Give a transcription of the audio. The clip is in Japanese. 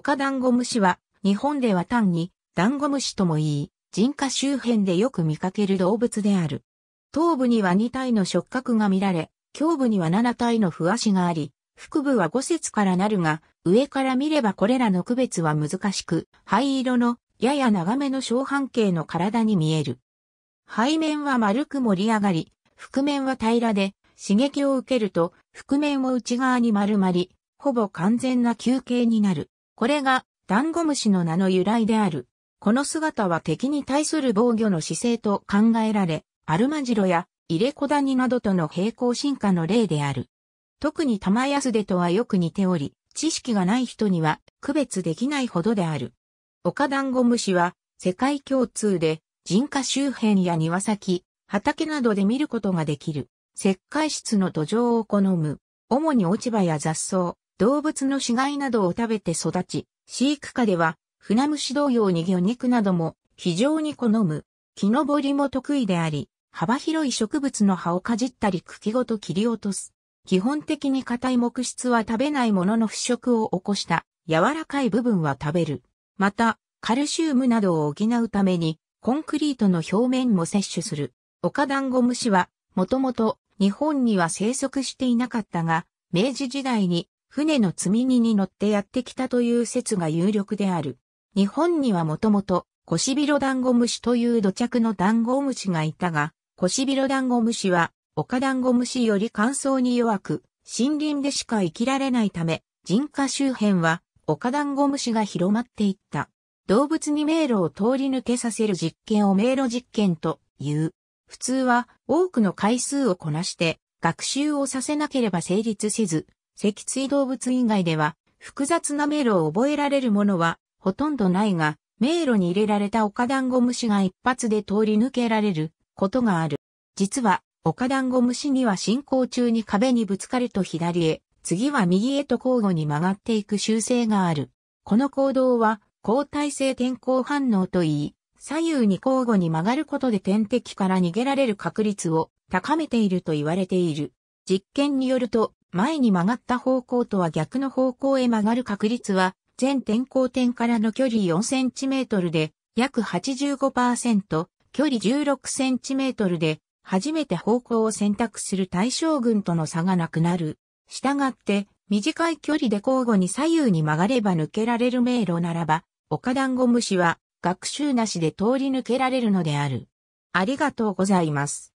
他団子虫は、日本では単にダンゴムシとも言い、人家周辺でよく見かける動物である。頭部には2体の触覚が見られ、胸部には7体の不足があり、腹部は5節からなるが、上から見ればこれらの区別は難しく、灰色のやや長めの小半径の体に見える。背面は丸く盛り上がり、腹面は平らで、刺激を受けると、腹面を内側に丸まり、ほぼ完全な球形になる。これがダンゴムシの名の由来である。この姿は敵に対する防御の姿勢と考えられ、アルマジロやイレコダニなどとの並行進化の例である。特に玉安でとはよく似ており、知識がない人には区別できないほどである。オカダンゴムシは世界共通で人家周辺や庭先、畑などで見ることができる。石灰質の土壌を好む。主に落ち葉や雑草、動物の死骸などを食べて育ち、飼育下では、船虫同様に魚肉なども非常に好む。木登りも得意であり、幅広い植物の葉をかじったり茎ごと切り落とす。基本的に硬い木質は食べないものの腐食を起こした柔らかい部分は食べる。また、カルシウムなどを補うために、コンクリートの表面も摂取する。岡団子虫は、もともと日本には生息していなかったが、明治時代に船の積み荷に乗ってやってきたという説が有力である。日本にはもともと、コシビロダンゴムシという土着のダンゴムシがいたが、コシビロダンゴムシは、オカダンゴムシより乾燥に弱く、森林でしか生きられないため、人家周辺は、オカダンゴムシが広まっていった。動物に迷路を通り抜けさせる実験を迷路実験という。普通は多くの回数をこなして学習をさせなければ成立せず、脊椎動物以外では、複雑な迷路を覚えられるものは、ほとんどないが、迷路に入れられたオカダンゴムシが一発で通り抜けられることがある。実は、オカダンゴムシには進行中に壁にぶつかると左へ、次は右へと交互に曲がっていく習性がある。この行動は、交代性転向反応といい、左右に交互に曲がることで天敵から逃げられる確率を高めていると言われている。実験によると、前に曲がった方向とは逆の方向へ曲がる確率は、全天候点からの距離 4cm で約85%、距離 16cm で初めて方向を選択する対象群との差がなくなる。したがって、短い距離で交互に左右に曲がれば抜けられる迷路ならば、岡団子虫は学習なしで通り抜けられるのである。ありがとうございます。